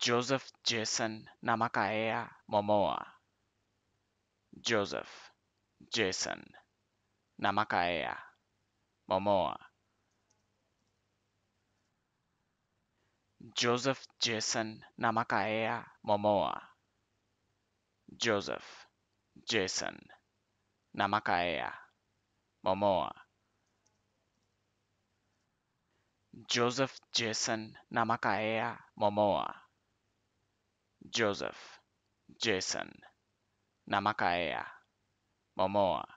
Joseph Jason Namakaeya Momoa. Joseph Jason Namakaeya Momoa. Joseph Jason Namakaeya Momoa. Joseph Jason Namakaeya Momoa. Joseph Jason Momoa. Joseph, Jason namakaea Momoa